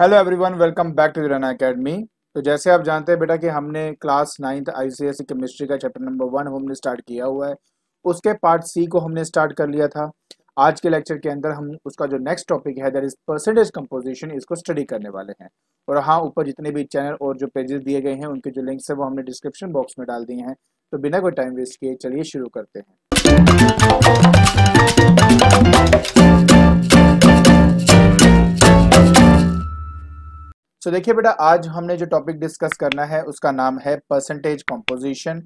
Hello everyone welcome back to Rana academy तो जैसे आप जानते हैं बेटा कि हमने क्लास नाइन्थ आईसीएसई केमिस्ट्री का चैप्टर नंबर वन हमने स्टार्ट किया हुआ है उसके पार्ट सी को हमने स्टार्ट कर लिया था आज के लेक्चर के अंदर हम उसका जो नेक्स्ट टॉपिक है दैट इज परसेंटेज कंपोजिशन इसको स्टडी करने वाले हैं और हाँ ऊपर जितने भी चैनल और जो पेजेस दिए गए हैं उनके जो लिंक्स है वो हमने डिस्क्रिप्शन बॉक्स में डाल दिए हैं तो बिना कोई टाइम वेस्ट किए चलिए शुरू करते हैं सो देखिए बेटा आज हमने जो टॉपिक डिस्कस करना है उसका नाम है percentage composition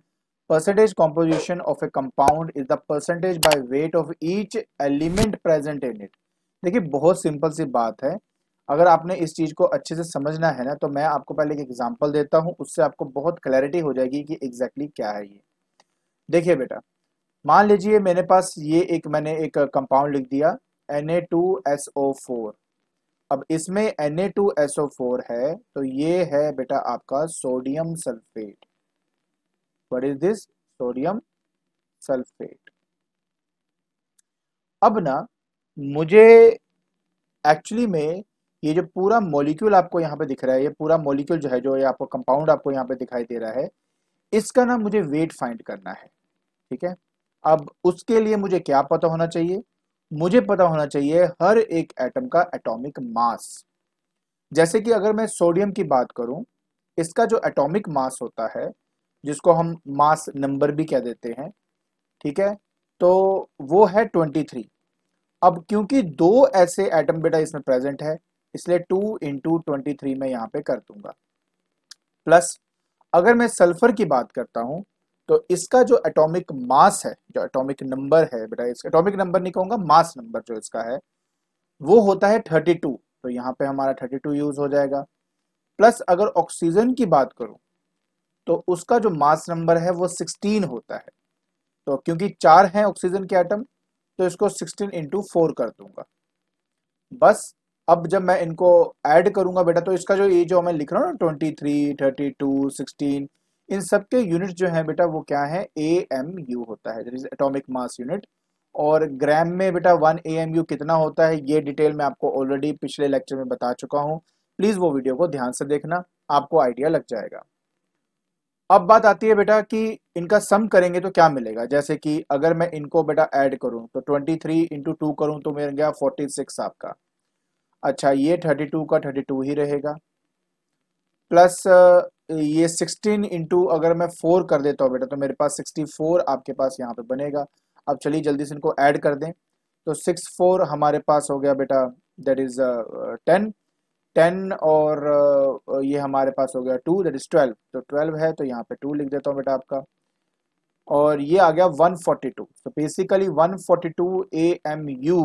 percentage composition of a compound is the percentage by weight of each element present in it देखिए बहुत सिंपल सी बात है अगर आपने इस चीज़ को अच्छे से समझना है ना तो मैं आपको पहले एक एग्जाम्पल देता हूँ उससे आपको बहुत क्लैरिटी हो जाएगी कि एग्जैक्टली exactly क्या है ये देखिए बेटा मान लीजिए मेरे पास ये एक मैंने एक कंपाउंड लिख दिया N A two S O four अब इसमें Na2SO4 है तो ये है बेटा आपका sodium sulphate what is this sodium sulphate अब ना मुझे एक्चुअली में ये जो पूरा मॉलिक्यूल आपको यहाँ पे दिख रहा है ये पूरा मॉलिक्यूल जो है जो ये आपको कंपाउंड आपको यहाँ पे दिखाई दे रहा है इसका ना मुझे वेट फाइंड करना है ठीक है अब उसके लिए मुझे क्या पता होना चाहिए मुझे पता होना चाहिए हर एक एटम का एटॉमिक मास जैसे कि अगर मैं सोडियम की बात करूं इसका जो एटॉमिक मास होता है जिसको हम मास नंबर भी कह देते हैं ठीक है तो वो है 23 अब क्योंकि दो ऐसे एटम बेटा इसमें प्रेजेंट है इसलिए 2 इंटू ट्वेंटी मैं यहाँ पे कर दूंगा प्लस अगर मैं सल्फर की बात करता हूँ तो इसका जो एटॉमिक मास है जो एटॉमिक नंबर है बेटा इसका एटॉमिक नंबर नहीं कहूंगा मास नंबर जो इसका है वो होता है 32 तो यहाँ पे हमारा 32 यूज हो जाएगा प्लस अगर ऑक्सीजन की बात करूँ तो उसका जो मास नंबर है वो 16 होता है तो क्योंकि चार हैं ऑक्सीजन के आइटम तो इसको सिक्सटीन इंटू फोर कर दूंगा बस अब जब मैं इनको ऐड करूंगा बेटा तो इसका जो ये जो मैं लिख रहा हूँ ना ट्वेंटी थ्री थर्टी टू इन सबके यूनिट जो है बेटा वो क्या है ए एम यू होता है एटॉमिक मास यूनिट और ग्राम में बेटा वन ए एम यू कितना होता है ये डिटेल मैं आपको ऑलरेडी पिछले लेक्चर में बता चुका हूँ प्लीज़ वो वीडियो को ध्यान से देखना आपको आइडिया लग जाएगा अब बात आती है बेटा कि इनका सम करेंगे तो क्या मिलेगा जैसे कि अगर मैं इनको बेटा ऐड करूं तो 23 थ्री इंटू टू करूं तो मेरे गया 46 आपका अच्छा ये 32 का 32 ही रहेगा प्लस ये सिक्सटीन इंटू अगर मैं फोर कर देता हूँ बेटा तो मेरे पास सिक्सटी फोर आपके पास यहाँ पे बनेगा अब चलिए जल्दी से इनको ऐड कर दें तो सिक्स फोर हमारे पास हो गया बेटा दैट इज़ टेन टेन और uh, ये हमारे पास हो गया टू दैट इज़ ट्वेल्व तो ट्वेल्व है तो यहाँ पे टू लिख देता हूँ बेटा आपका और ये आ गया 142 तो बेसिकली एम यू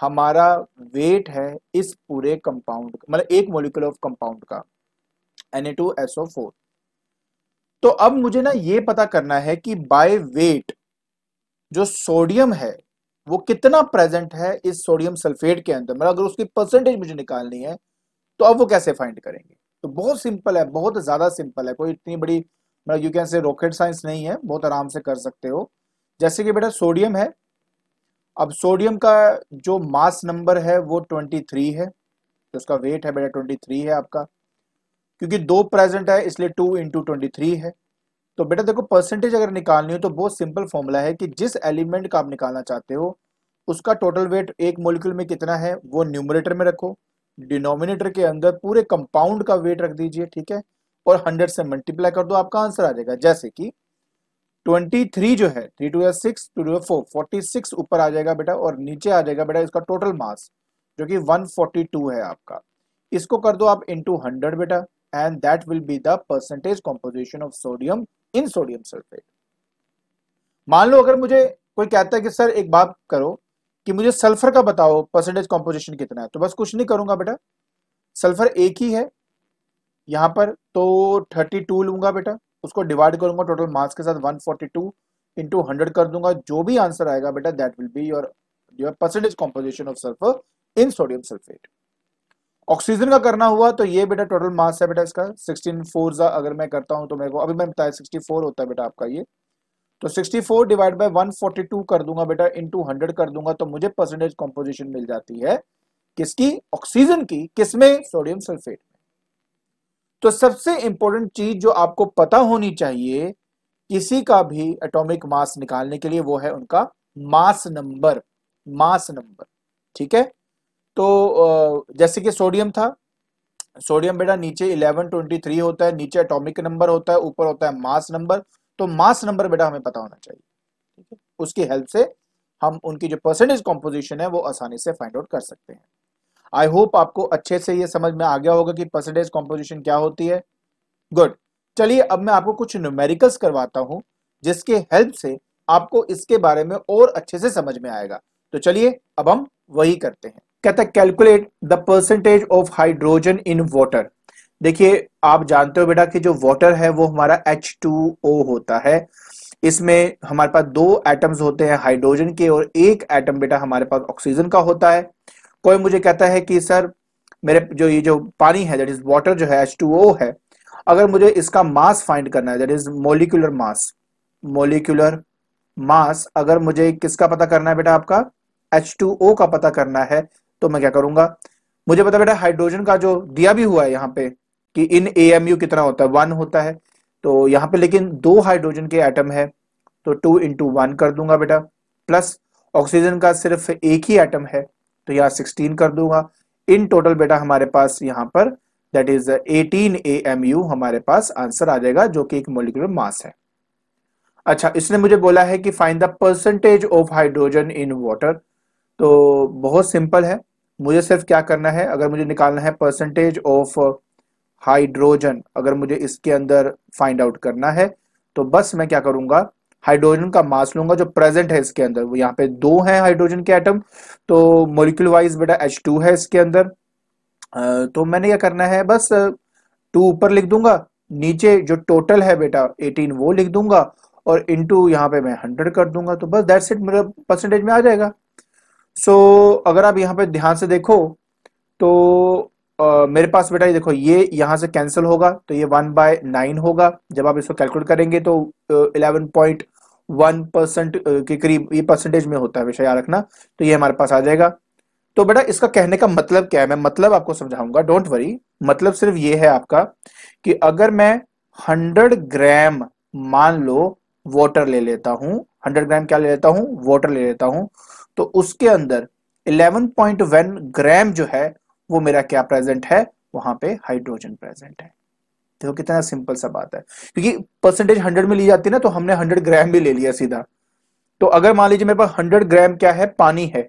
हमारा वेट है इस पूरे कंपाउंड मतलब एक मोलिकुल ऑफ कंपाउंड का Na2SO4 तो अब मुझे ना ये पता करना है कि बाय वेट जो सोडियम है वो कितना प्रेजेंट है इस सोडियम सल्फेट के अंदर मतलब अगर उसकी परसेंटेज मुझे निकालनी है तो अब वो कैसे फाइंड करेंगे तो बहुत सिंपल है बहुत ज़्यादा सिंपल है कोई इतनी बड़ी मतलब you can say rocket science नहीं है बहुत आराम से कर सकते हो जैसे कि बेटा सोडियम है अब सोडियम का जो मास नंबर है वो थ्री है तो उसका वेट है बेटा थ्री है आपका क्योंकि दो प्रेजेंट है इसलिए टू इंटू ट्वेंटी थ्री है तो बेटा देखो परसेंटेज अगर निकालनी हो तो बहुत सिंपल फॉर्मूला है कि जिस एलिमेंट का आप निकालना चाहते हो उसका टोटल वेट एक मोलिक्यूल में कितना है वो न्यूमरेटर में रखो डिनोमिनेटर के अंदर पूरे कंपाउंड का वेट रख दीजिए ठीक है और हंड्रेड से मल्टीप्लाई कर दो आपका आंसर आ जाएगा जैसे कि थ्री जो है three two six two two four forty six ऊपर आ जाएगा बेटा और नीचे आ जाएगा बेटा इसका टोटल मास जो कि टू है आपका इसको कर दो आप इंटू हंड्रेड बेटा and that will be the percentage composition of sodium in sodium sulfate. मान लो अगर मुझे कोई कहता है कि सर एक बात करो कि मुझे सल्फर का बताओ परसेंटेज कॉम्पोजिशन कितना है तो बस कुछ नहीं करूंगा बेटा सल्फर एक ही है यहाँ पर तो 32 लूंगा बेटा उसको डिवाइड करूंगा टोटल मास के साथ 142 फोर्टी टू इंटू हंड्रेड कर दूंगा जो भी आंसर आएगा बेटा that will be your your percentage composition of sulphur in sodium sulphate oxygen का करना हुआ तो ये बेटा टोटल मास है बेटा इसका सिक्सटीन फोर अगर मैं करता हूँ तो मेरे को अभी मैं बताया सिक्सटी फोर होता है बेटा आपका ये तो 64 डिवाइड बाय 142 कर दूंगा बेटा इनटू 100 कर दूंगा तो मुझे परसेंटेज कंपोजिशन मिल जाती है किसकी ऑक्सीजन की किसमें सोडियम सल्फेट में तो सबसे इंपॉर्टेंट चीज जो आपको पता होनी चाहिए किसी का भी एटॉमिक मास निकालने के लिए वो है उनका मास नंबर मास नंबर ठीक है तो जैसे कि सोडियम था सोडियम बेटा नीचे 1123 होता है नीचे एटॉमिक नंबर होता है ऊपर होता है मास नंबर तो मास नंबर बेटा हमें पता होना चाहिए ठीक है उसकी हेल्प से हम उनकी जो परसेंटेज कॉम्पोजिशन है वो आसानी से फाइंड आउट कर सकते हैं आई होप आपको अच्छे से ये समझ में आ गया होगा कि परसेंटेज कॉम्पोजिशन क्या होती है गुड चलिए अब मैं आपको कुछ न्यूमेरिकल्स करवाता हूँ जिसके हेल्प से आपको इसके बारे में और अच्छे से समझ में आएगा तो चलिए अब हम वही करते हैं कहता है calculate the percentage of hydrogen in water देखिए आप जानते हो बेटा कि जो वॉटर है वो हमारा एच टू ओ होता है इसमें हमारे पास दो एटम्स होते हैं हाइड्रोजन के और एक एटम बेटा हमारे पास ऑक्सीजन का होता है कोई मुझे कहता है कि सर मेरे जो ये जो पानी है दैट इज वाटर जो है एच टू ओ है अगर मुझे इसका मास फाइंड करना है that is molecular mass molecular mass अगर मुझे किसका पता करना है बेटा आपका ओ का पता करना है तो मैं क्या करूंगा मुझे पता बेटा हाइड्रोजन का जो दिया भी हुआ है यहाँ पे कि इन ए कितना होता है वन होता है तो यहाँ पे लेकिन दो हाइड्रोजन के एटम है तो टू इंटू वन कर दूंगा बेटा प्लस ऑक्सीजन का सिर्फ एक ही एटम है तो यहाँ सिक्सटीन कर दूंगा इन टोटल बेटा हमारे पास यहाँ पर that is eighteen A M U हमारे पास आंसर आ जाएगा जो कि एक मोलिकुलर मास है अच्छा इसने मुझे बोला है कि find the percentage of hydrogen in water तो बहुत सिंपल है मुझे सिर्फ क्या करना है अगर मुझे निकालना है परसेंटेज ऑफ हाइड्रोजन अगर मुझे इसके अंदर फाइंड आउट करना है तो बस मैं क्या करूंगा हाइड्रोजन का मास लूंगा जो प्रेजेंट है इसके अंदर वो यहाँ पे दो हैं हाइड्रोजन के एटम तो मोलिकुल वाइज बेटा एच टू है इसके अंदर तो मैंने क्या करना है बस टू ऊपर लिख दूंगा नीचे जो टोटल है बेटा एटीन वो लिख दूंगा और इनटू यहाँ पे मैं हंड्रेड कर दूंगा तो बस दैट्स इट मेरा परसेंटेज में आ जाएगा सो so, अगर आप यहाँ पे ध्यान से देखो तो Uh, मेरे पास बेटा ये देखो ये यहाँ से कैंसिल होगा तो ये वन बाय नाइन होगा जब आप इसको कैलकुलेट करेंगे तो इलेवन पॉइंट वन परसेंट के करीब ये परसेंटेज में होता है विषय याद रखना तो ये हमारे पास आ जाएगा तो बेटा इसका कहने का मतलब क्या है मैं मतलब आपको समझाऊंगा डोंट वरी मतलब सिर्फ ये है आपका कि अगर मैं हंड्रेड ग्राम मान लो वॉटर ले लेता हूँ हंड्रेड ग्राम क्या ले लेता हूँ वॉटर ले लेता हूँ तो उसके अंदर 11.1 ग्राम जो है वो मेरा क्या प्रेजेंट है वहां पे हाइड्रोजन प्रेजेंट है देखो कितना सिंपल सा बात है क्योंकि परसेंटेज 100 में ली जाती है ना तो हमने 100 ग्राम भी ले लिया सीधा तो अगर मान लीजिए मेरे पास 100 ग्राम क्या है पानी है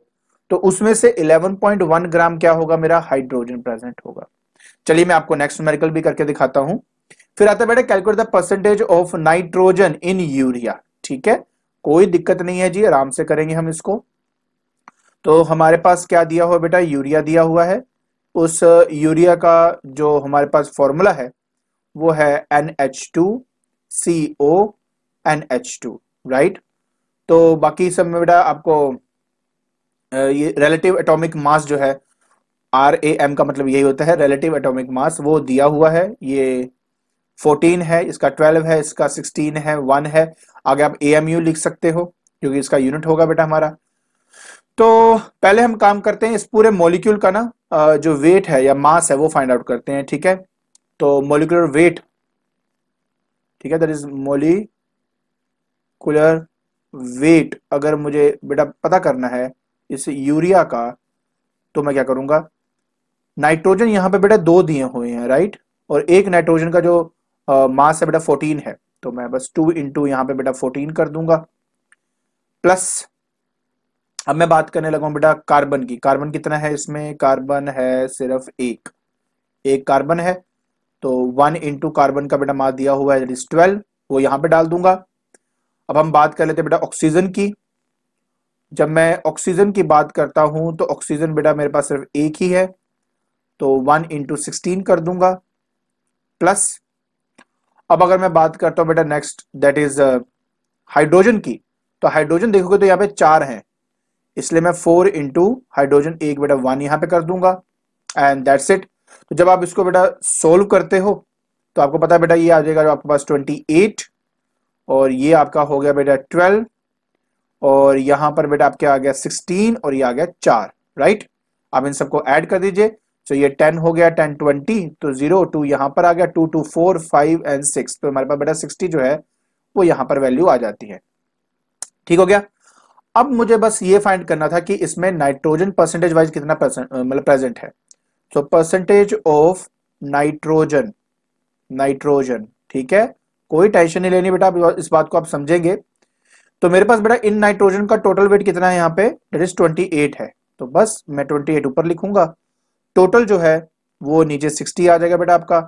तो उसमें से 11.1 ग्राम क्या होगा मेरा हाइड्रोजन प्रेजेंट होगा चलिए मैं आपको नेक्स्ट मेरिकल भी करके दिखाता हूं फिर आता बेटा calculate the percentage of nitrogen in urea ठीक है कोई दिक्कत नहीं है जी आराम से करेंगे हम इसको तो हमारे पास क्या दिया हुआ बेटा यूरिया दिया हुआ है उस यूरिया का जो हमारे पास फॉर्मूला है वो है N H two C O N H two right तो बाकी सब में बेटा आपको ये रिलेटिव एटॉमिक मास जो है आर ए एम का मतलब यही होता है रिलेटिव एटॉमिक मास वो दिया हुआ है ये 14 है इसका 12 है इसका 16 है 1 है आगे आप ए एम यू लिख सकते हो क्योंकि इसका यूनिट होगा बेटा हमारा तो पहले हम काम करते हैं इस पूरे मॉलिक्यूल का ना जो वेट है या मास है वो फाइंड आउट करते हैं ठीक है तो मोलिकुलर वेट ठीक है दैट इज मोलिकुलर वेट अगर मुझे बेटा पता करना है इस यूरिया का तो मैं क्या करूंगा नाइट्रोजन यहां पे बेटा दो दिए हुए हैं राइट और एक नाइट्रोजन का जो मास है बेटा फोर्टीन है तो मैं बस टू इंटू यहां पे बेटा फोर्टीन कर दूंगा प्लस अब मैं बात करने लगा बेटा कार्बन की कार्बन कितना है इसमें कार्बन है सिर्फ एक एक कार्बन है तो वन इंटू कार्बन का बेटा मार दिया हुआ है ट्वेल्व वो यहां पे डाल दूंगा अब हम बात कर लेते बेटा ऑक्सीजन की जब मैं ऑक्सीजन की बात करता हूं तो ऑक्सीजन बेटा मेरे पास सिर्फ एक ही है तो वन इंटू सिक्सटीन कर दूंगा प्लस अब अगर मैं बात करता हूँ बेटा नेक्स्ट दैट इज हाइड्रोजन की तो हाइड्रोजन देखोगे तो यहाँ पे चार हैं इसलिए मैं फोर इंटू हाइड्रोजन एक बेटा वन यहाँ पे कर दूंगा एंड दैट्स इट तो जब आप इसको बेटा सोल्व करते हो तो आपको पता है बेटा ये आ जाएगा जो आपके पास ट्वेंटी एट और ये आपका हो गया बेटा ट्वेल्व और यहाँ पर बेटा आपके आ गया सिक्सटीन और ये आ गया चार राइट आप इन सबको ऐड कर दीजिए तो ये टेन हो गया टेन ट्वेंटी तो जीरो टू यहाँ पर आ गया two two four five and six तो हमारे पास बेटा सिक्सटी जो है वो यहाँ पर वैल्यू आ जाती है ठीक हो गया अब मुझे बस ये फाइंड करना था कि इसमें नाइट्रोजन परसेंटेज वाइज कितना मतलब प्रेजेंट है so percentage of nitrogen nitrogen ठीक है कोई टेंशन नहीं लेनी बेटा इस बात को आप समझेंगे तो मेरे पास बेटा इन नाइट्रोजन का टोटल वेट कितना है यहाँ पे डेट इज 28 है तो बस मैं 28 ऊपर लिखूंगा टोटल जो है वो नीचे सिक्सटी आ जाएगा बेटा आपका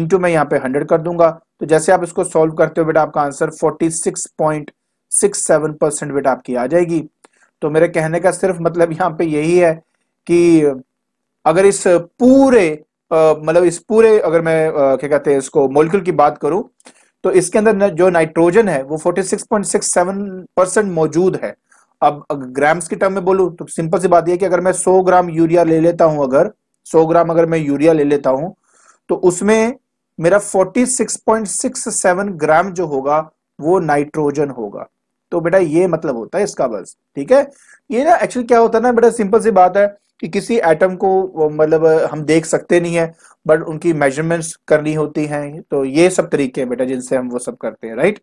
इंटू मैं यहाँ पे हंड्रेड कर दूंगा तो जैसे आप इसको सॉल्व करते हो बेटा आपका answer forty six point six seven percent weight आपकी आ जाएगी तो मेरे कहने का सिर्फ मतलब यहाँ पे यही है कि अगर इस पूरे मतलब इस पूरे अगर मैं क्या कहते हैं इसको मोलिकुल की बात करूं तो इसके अंदर जो नाइट्रोजन है वो 46.67 परसेंट मौजूद है अब ग्राम्स की टर्म में बोलूं तो सिंपल सी बात यह कि अगर मैं 100 ग्राम यूरिया ले लेता हूं अगर 100 ग्राम अगर मैं यूरिया ले लेता हूं तो उसमें मेरा 46.67 ग्राम जो होगा वो नाइट्रोजन होगा तो बेटा ये मतलब होता है इसका बस ठीक है ये ना एक्चुअली क्या होता है ना बेटा सिंपल सी बात है कि किसी एटम को मतलब हम देख सकते नहीं है बट उनकी मेजरमेंट्स करनी होती हैं तो ये सब तरीके हैं बेटा जिनसे हम वो सब करते हैं राइट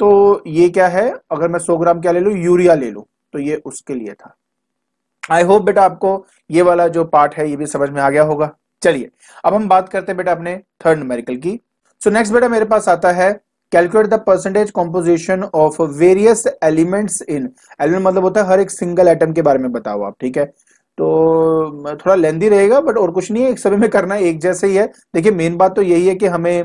तो ये क्या है अगर मैं सौ ग्राम क्या ले लू यूरिया ले लू तो ये उसके लिए था आई होप बेटा आपको ये वाला जो पार्ट है ये भी समझ में आ गया होगा चलिए अब हम बात करते हैं बेटा अपने थर्ड न्यूमेरिकल की सो so नेक्स्ट बेटा मेरे पास आता है calculate the percentage composition of various elements in element मतलब होता है हर एक सिंगल एटम के बारे में बताओ आप ठीक है तो थोड़ा लेंदी रहेगा बट और कुछ नहीं है एक सभी में करना एक जैसे ही है देखिए मेन बात तो यही है कि हमें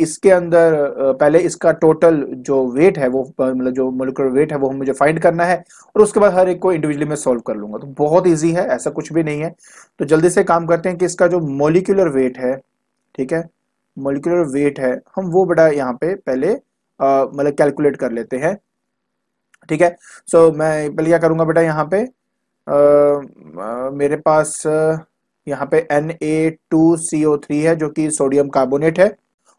इसके अंदर पहले इसका टोटल जो वेट है वो मतलब जो मोलिकुलर वेट है वो मुझे फाइंड करना है और उसके बाद हर एक को इंडिविजुअली मैं सॉल्व कर लूंगा तो बहुत ईजी है ऐसा कुछ भी नहीं है तो जल्दी से काम करते हैं कि इसका जो मोलिकुलर वेट है ठीक है मोलिकुलर वेट है हम वो बड़ा यहाँ पे पहले मतलब कैलकुलेट कर लेते हैं ठीक है सो so, मैं पहले क्या करूँगा बेटा यहाँ पे आ, आ, मेरे पास यहाँ पे N A two C O three है जो कि सोडियम कार्बोनेट है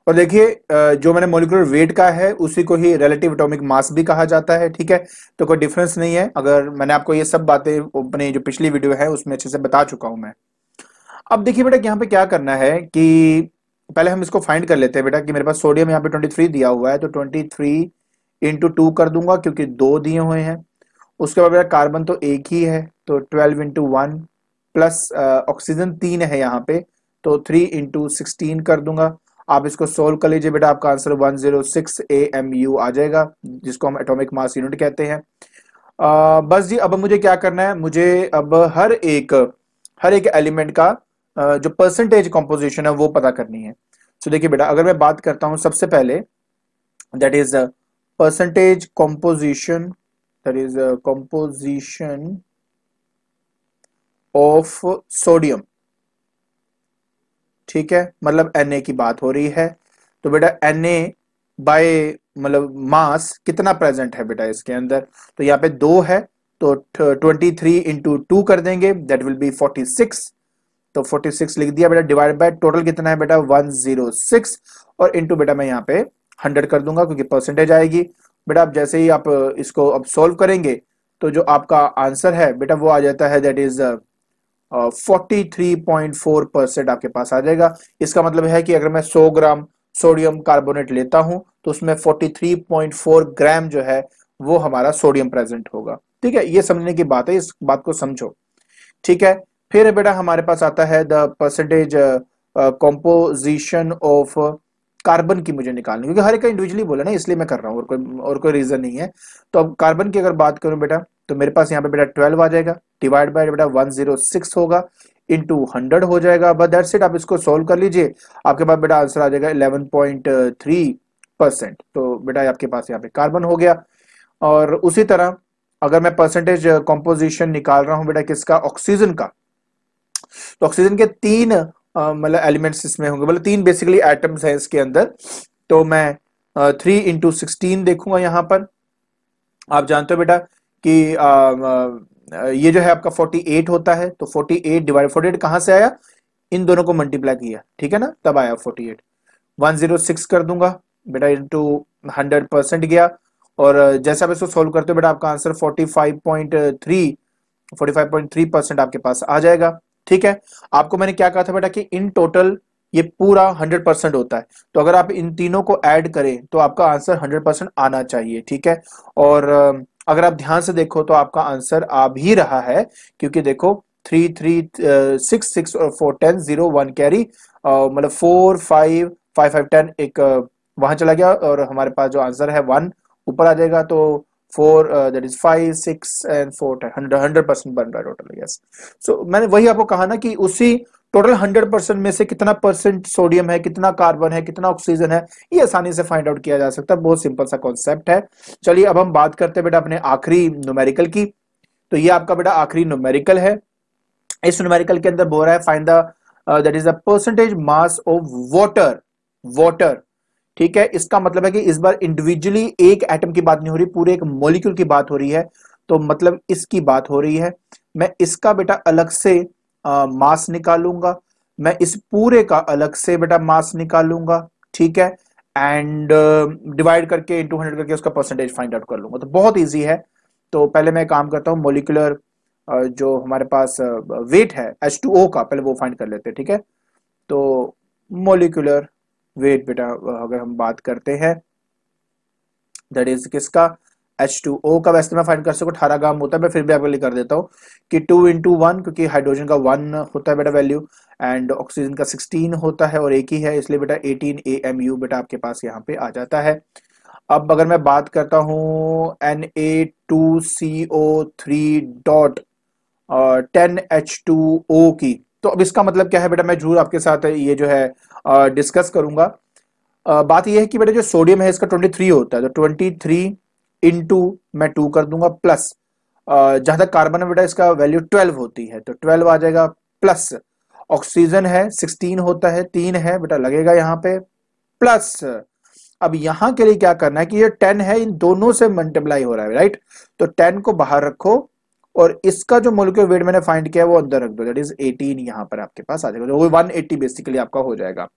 और देखिए जो मैंने मोलिकुलर वेट कहा है उसी को ही रिलेटिव एटॉमिक मास भी कहा जाता है ठीक है तो कोई डिफरेंस नहीं है अगर मैंने आपको ये सब बातें अपने जो पिछली वीडियो है उसमें अच्छे से बता चुका हूं मैं अब देखिए बेटा यहाँ पे क्या करना है कि पहले हम इसको फाइंड कर लेते हैं बेटा कि मेरे पास सोडियम यहाँ पे 23 दिया हुआ है तो 23 थ्री इंटू टू कर दूंगा क्योंकि दो दिए हुए हैं उसके बाद बेटा कार्बन तो एक ही है तो 12 इंटू वन प्लस ऑक्सीजन तीन है यहाँ पे तो थ्री इंटू सिक्सटीन कर दूंगा आप इसको सोल्व कर लीजिए बेटा आपका answer one zero six A M U आ जाएगा जिसको हम एटोमिक मास यूनिट कहते हैं आ, uh, बस जी अब मुझे क्या करना है मुझे अब हर एक हर एक एलिमेंट का जो परसेंटेज कॉम्पोजिशन है वो पता करनी है सो so, देखिए बेटा अगर मैं बात करता हूं सबसे पहले that is percentage composition that is composition of sodium ठीक है मतलब एन की बात हो रही है तो बेटा एन ए बाय मतलब मास कितना प्रेजेंट है बेटा इसके अंदर तो यहाँ पे दो है तो ट्वेंटी थ्री इंटू टू कर देंगे that will be forty six तो 46 लिख दिया बेटा डिवाइड बाय टोटल कितना है बेटा 106 और इनटू बेटा मैं यहाँ पे 100 कर दूंगा क्योंकि परसेंटेज आएगी बेटा आप जैसे ही आप इसको अब सोल्व करेंगे तो जो आपका आंसर है बेटा वो आ जाता है that is forty three point four percent आपके पास आ जाएगा इसका मतलब है कि अगर मैं सौ ग्राम सोडियम कार्बोनेट लेता हूं तो उसमें forty three point four gram जो है वो हमारा सोडियम प्रेजेंट होगा ठीक है ये समझने की बात है इस बात को समझो ठीक है फिर बेटा हमारे पास आता है the percentage composition of carbon की मुझे निकालनी क्योंकि हर एक इंडिविजुअली बोला ना इसलिए मैं कर रहा हूँ और कोई और कोई रीजन नहीं है तो अब कार्बन की अगर बात करूं बेटा तो मेरे पास यहाँ पे बेटा ट्वेल्व आ जाएगा डिवाइड बाय बेटा वन जीरो सिक्स होगा इंटू हंड्रेड हो जाएगा बट दैट्स इट आप इसको सोल्व कर लीजिए आपके पास बेटा आंसर आ जाएगा इलेवन पॉइंट थ्री परसेंट तो बेटा आपके पास यहाँ पे कार्बन हो गया और उसी तरह अगर मैं परसेंटेज कॉम्पोजिशन uh, निकाल रहा हूँ बेटा किसका ऑक्सीजन का तो ऑक्सीजन के तीन मतलब एलिमेंट्स इसमें होंगे मतलब तीन बेसिकली एटम्स हैं इसके अंदर तो मैं थ्री इंटू सिक्सटीन देखूंगा यहाँ पर आप जानते हो बेटा कि आ, ये जो है आपका फोर्टी एट होता है तो forty eight divide forty eight कहाँ से आया इन दोनों को मल्टीप्लाई किया ठीक है ना तब आया forty eight one zero six कर दूंगा बेटा इंटू हंड्रेड परसेंट गया और जैसे आप इसको सोल्व करते हो बेटा आपका answer forty five point three forty five point three percent आपके पास आ जाएगा ठीक है आपको मैंने क्या कहा था बेटा कि इन टोटल ये पूरा 100 परसेंट होता है तो अगर आप इन तीनों को ऐड करें तो आपका आंसर 100 परसेंट आना चाहिए ठीक है और अगर आप ध्यान से देखो तो आपका आंसर आ भी रहा है क्योंकि देखो थ्री थ्री सिक्स सिक्स और four ten zero one carry मतलब four five five five ten एक वहां चला गया और हमारे पास जो आंसर है वन ऊपर आ जाएगा तो four that is five six and four hundred hundred percent बन रहा है टोटल यस सो मैंने वही आपको कहा ना कि उसी टोटल हंड्रेड परसेंट में से कितना परसेंट सोडियम है कितना कार्बन है कितना ऑक्सीजन है ये आसानी से फाइंड आउट किया जा सकता है बहुत सिंपल सा कॉन्सेप्ट है चलिए अब हम बात करते हैं बेटा अपने आखिरी न्यूमेरिकल की तो ये आपका बेटा आखिरी न्यूमेरिकल है इस न्यूमेरिकल के अंदर बोल रहा है find the that is the percentage mass of water water ठीक है इसका मतलब है कि इस बार इंडिविजुअली एक एटम की बात नहीं हो रही पूरे एक मोलिक्यूल की बात हो रही है तो मतलब इसकी बात हो रही है मैं इसका बेटा अलग से आ, मास निकालूंगा मैं इस पूरे का अलग से बेटा मास निकालूंगा ठीक है एंड डिवाइड uh, करके इंटू हंड्रेड करके उसका परसेंटेज फाइंड आउट कर लूंगा तो बहुत ईजी है तो पहले मैं काम करता हूँ मोलिकुलर uh, जो हमारे पास वेट uh, है एच टू ओ का पहले वो फाइंड कर लेते हैं ठीक है तो मोलिकुलर वेट बेटा अगर हम बात करते हैं दैट इज किसका ओ का वैसे मैं फाइंड कर सकूँ अठारह ग्राम होता है मैं फिर भी आपके लिए कर देता हूँ कि टू इंटू वन क्योंकि हाइड्रोजन का वन होता है बेटा वैल्यू एंड ऑक्सीजन का सिक्सटीन होता है और एक ही है इसलिए बेटा एटीन ए एम यू बेटा आपके पास यहाँ पे आ जाता है अब अगर मैं बात करता हूँ N A two C O three dot ten H two O की तो अब इसका मतलब क्या है बेटा मैं जरूर आपके साथ ये जो है डिस्कस करूंगा बात यह है कि बेटा जो सोडियम है इसका 23 होता है तो 23 थ्री इंटू मैं टू कर दूंगा प्लस जहां तक कार्बन है बेटा इसका वैल्यू 12 होती है तो 12 आ जाएगा प्लस ऑक्सीजन है 16 होता है तीन है बेटा लगेगा यहाँ पे प्लस अब यहां के लिए क्या करना है कि ये टेन है इन दोनों से मल्टीप्लाई हो रहा है राइट तो टेन को बाहर रखो और इसका जो मोलिकुलर वेट मैंने फाइंड किया वो अंदर रख दो दैट इज 18 यहाँ पर आपके पास आ जाएगा तो वो 180 बेसिकली आपका हो जाएगा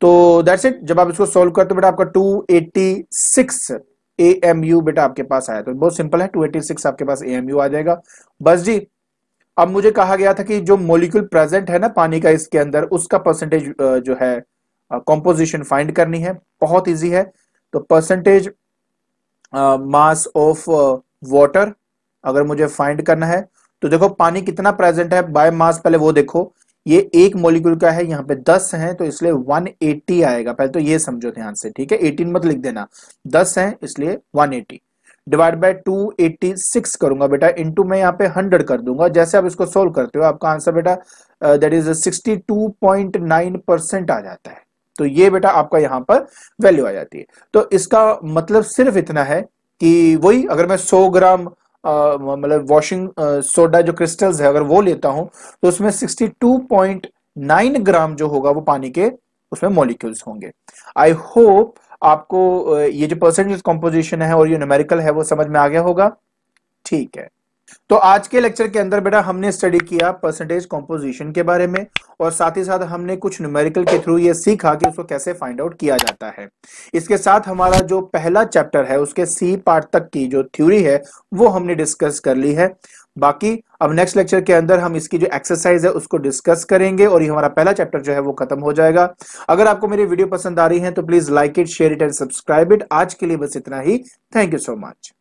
तो दैट्स इट जब आप इसको सोल्व करते हो बेटा आपका 286 एएमयू बेटा आपके पास आया तो बहुत सिंपल है 286 आपके पास एएमयू आ जाएगा बस जी अब मुझे कहा गया था कि जो मोलिक्यूल प्रेजेंट है ना पानी का इसके अंदर उसका परसेंटेज जो है कॉम्पोजिशन फाइंड करनी है बहुत ईजी है तो परसेंटेज मास ऑफ वाटर अगर मुझे फाइंड करना है तो देखो पानी कितना प्रेजेंट है बाय मास पहले वो देखो ये एक मोलिक्यूल का है यहाँ पे दस है तो इसलिए 180 आएगा पहले तो ये समझो ध्यान से ठीक है 18 मत लिख देना 10 है इसलिए 180 डिवाइड बाय 286 करूंगा बेटा इनटू मैं यहाँ पे 100 कर दूंगा जैसे आप इसको सोल्व करते हो आपका आंसर बेटा दैट इज 62.9 परसेंट आ जाता है तो ये बेटा आपका यहाँ पर वैल्यू आ जाती है तो इसका मतलब सिर्फ इतना है कि वही अगर मैं 100 ग्राम मतलब वॉशिंग सोडा जो क्रिस्टल्स है अगर वो लेता हूं तो उसमें 62.9 ग्राम जो होगा वो पानी के उसमें मॉलिक्यूल्स होंगे आई होप आपको ये जो परसेंटेज कॉम्पोजिशन है और ये न्यूमेरिकल है वो समझ में आ गया होगा ठीक है तो आज के लेक्चर के अंदर बेटा हमने स्टडी किया परसेंटेज कॉम्पोजिशन के बारे में और साथ ही साथ हमने कुछ न्यूमेरिकल के थ्रू ये सीखा कि उसको कैसे फाइंड आउट किया जाता है इसके साथ हमारा जो पहला चैप्टर है उसके सी पार्ट तक की जो थ्योरी है वो हमने डिस्कस कर ली है बाकी अब नेक्स्ट लेक्चर के अंदर हम इसकी जो एक्सरसाइज है उसको डिस्कस करेंगे और ये हमारा पहला चैप्टर जो है वो खत्म हो जाएगा अगर आपको मेरी वीडियो पसंद आ रही है तो please like it share it and subscribe it आज के लिए बस इतना ही थैंक यू सो मच